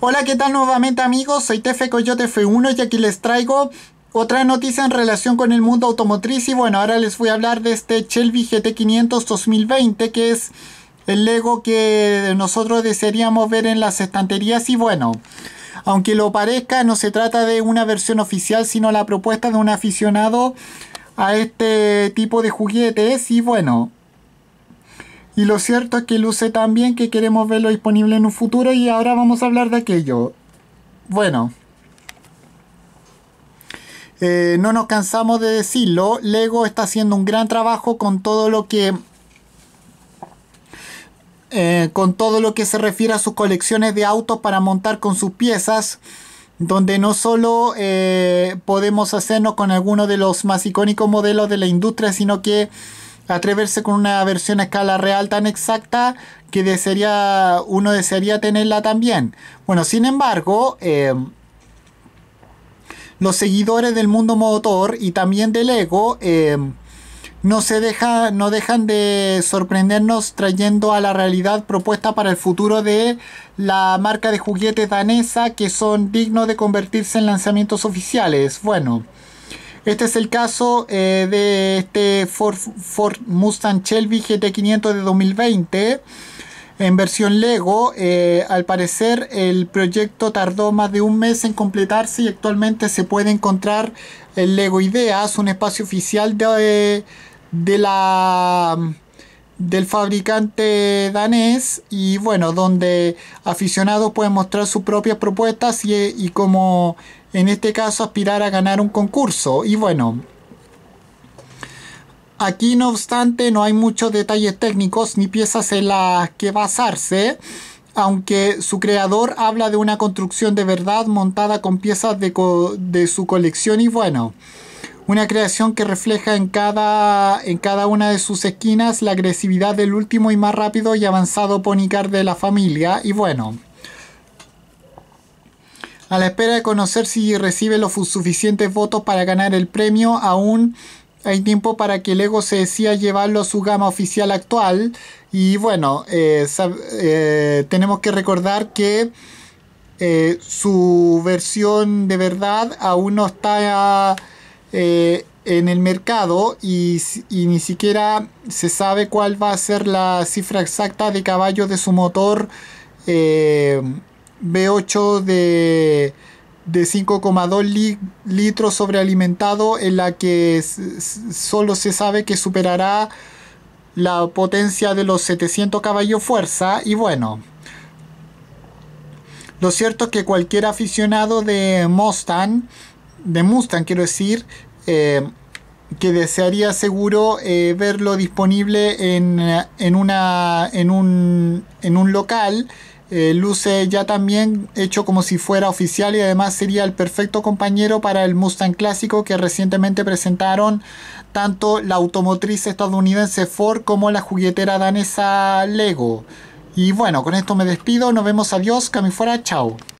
Hola, ¿qué tal nuevamente amigos? Soy Tefe Coyote F1 y aquí les traigo otra noticia en relación con el mundo automotriz y bueno, ahora les voy a hablar de este Shelby GT500 2020 que es el Lego que nosotros desearíamos ver en las estanterías y bueno, aunque lo parezca, no se trata de una versión oficial, sino la propuesta de un aficionado a este tipo de juguetes y bueno, y lo cierto es que luce tan bien que queremos verlo disponible en un futuro y ahora vamos a hablar de aquello. Bueno. Eh, no nos cansamos de decirlo, Lego está haciendo un gran trabajo con todo lo que... Eh, con todo lo que se refiere a sus colecciones de autos para montar con sus piezas donde no solo eh, podemos hacernos con algunos de los más icónicos modelos de la industria, sino que atreverse con una versión a escala real tan exacta que desearía, uno desearía tenerla también. Bueno, sin embargo, em, los seguidores del mundo motor y también del ego em, no, se deja, no dejan de sorprendernos trayendo a la realidad propuesta para el futuro de la marca de juguetes danesa que son dignos de convertirse en lanzamientos oficiales. Bueno. Este es el caso eh, de este Ford, Mustang Shelby GT500 de 2020 en versión Lego. Eh, al parecer el proyecto tardó más de un mes en completarse y actualmente se puede encontrar el Lego Ideas, un espacio oficial de, de la del fabricante danés y bueno, donde aficionados pueden mostrar sus propias propuestas y, como en este caso aspirar a ganar un concurso. Y bueno, aquí no obstante no hay muchos detalles técnicos ni piezas en las que basarse. Aunque su creador habla de una construcción de verdad montada con piezas de, de su colección y bueno, una creación que refleja en cada, en cada una de sus esquinas la agresividad del último y más rápido y avanzado ponicar de la familia. Y bueno, a la espera de conocer si recibe los suficientes votos para ganar el premio, aún hay tiempo para que el ego se decida llevarlo a su gama oficial actual. Y bueno, eh, eh, tenemos que recordar que eh, su versión de verdad aún no está eh, en el mercado y, ni siquiera se sabe cuál va a ser la cifra exacta de caballos de su motor b eh, V8 de, 5,2 litros sobrealimentado en la que solo se sabe que superará la potencia de los 700 caballos fuerza y bueno lo cierto es que cualquier aficionado de Mustang de Mustang, quiero decir, eh, que desearía seguro eh, verlo disponible eh, en, una, en, un, local. luce ya también hecho como si fuera oficial y además sería el perfecto compañero para el Mustang clásico que recientemente presentaron tanto la automotriz estadounidense Ford como la juguetera danesa Lego. Y bueno, con esto me despido, nos vemos, adiós, cami fuera, chao.